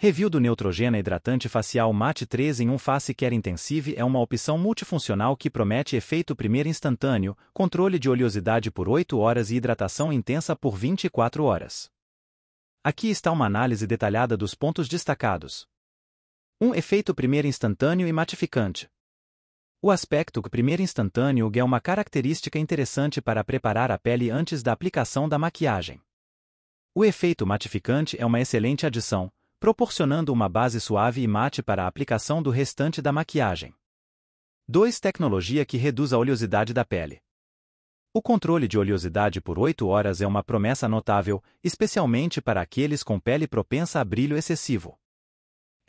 Review do Neutrogena Hidratante Facial Mate 3 em 1 Face Care Intensive é uma opção multifuncional que promete efeito primeiro instantâneo, controle de oleosidade por 8 horas e hidratação intensa por 24 horas. Aqui está uma análise detalhada dos pontos destacados. 1. Um efeito primeiro instantâneo e matificante. O aspecto primeiro instantâneo é uma característica interessante para preparar a pele antes da aplicação da maquiagem. O efeito matificante é uma excelente adição, proporcionando uma base suave e mate para a aplicação do restante da maquiagem. 2. Tecnologia que reduz a oleosidade da pele. O controle de oleosidade por 8 horas é uma promessa notável, especialmente para aqueles com pele propensa a brilho excessivo.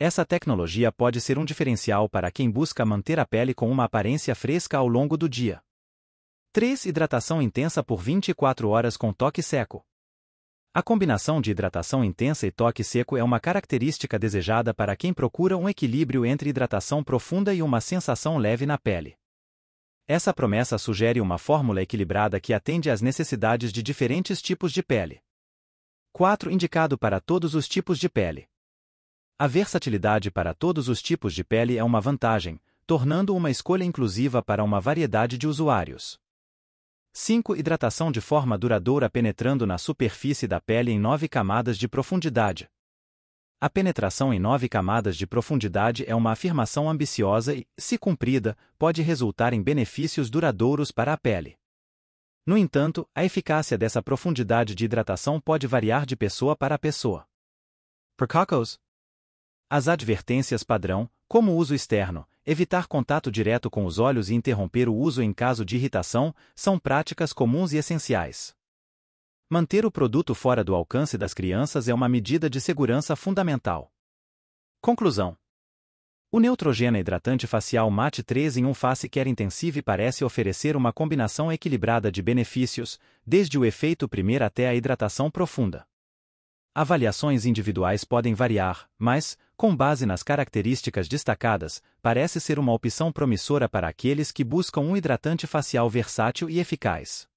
Essa tecnologia pode ser um diferencial para quem busca manter a pele com uma aparência fresca ao longo do dia. 3. Hidratação intensa por 24 horas com toque seco. A combinação de hidratação intensa e toque seco é uma característica desejada para quem procura um equilíbrio entre hidratação profunda e uma sensação leve na pele. Essa promessa sugere uma fórmula equilibrada que atende às necessidades de diferentes tipos de pele. 4. Indicado para todos os tipos de pele. A versatilidade para todos os tipos de pele é uma vantagem, tornando uma escolha inclusiva para uma variedade de usuários. 5. Hidratação de forma duradoura penetrando na superfície da pele em 9 camadas de profundidade. A penetração em 9 camadas de profundidade é uma afirmação ambiciosa e, se cumprida, pode resultar em benefícios duradouros para a pele. No entanto, a eficácia dessa profundidade de hidratação pode variar de pessoa para pessoa. Precocos. As advertências padrão, como uso externo, evitar contato direto com os olhos e interromper o uso em caso de irritação são práticas comuns e essenciais. Manter o produto fora do alcance das crianças é uma medida de segurança fundamental. Conclusão: O Neutrogena Hidratante Facial Mate 3 em 1 Face Care Intensive parece oferecer uma combinação equilibrada de benefícios, desde o efeito primeiro até a hidratação profunda. Avaliações individuais podem variar, mas, com base nas características destacadas, parece ser uma opção promissora para aqueles que buscam um hidratante facial versátil e eficaz.